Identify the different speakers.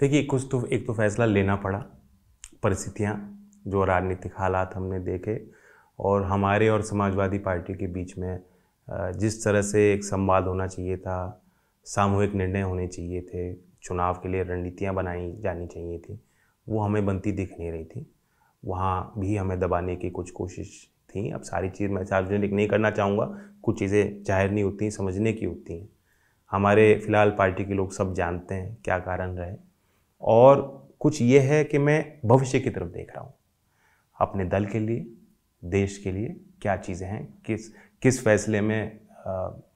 Speaker 1: देखिए कुछ तो एक तो फैसला लेना पड़ा परिस्थितियाँ जो राजनीतिक हालात हमने देखे और हमारे और समाजवादी पार्टी के बीच में जिस तरह से एक संवाद होना चाहिए था सामूहिक निर्णय होने चाहिए थे चुनाव के लिए रणनीतियाँ बनाई जानी चाहिए थी वो हमें बनती दिख नहीं रही थी वहाँ भी हमें दबाने की कुछ कोशिश थी अब सारी चीज़ मैं सार्वजनिक नहीं करना चाहूँगा कुछ चीज़ें जाहिर नहीं होती समझने की होती हैं हमारे फ़िलहाल पार्टी के लोग सब जानते हैं क्या कारण रहे और कुछ ये है कि मैं भविष्य की तरफ देख रहा हूँ अपने दल के लिए देश के लिए क्या चीज़ें हैं किस किस फैसले में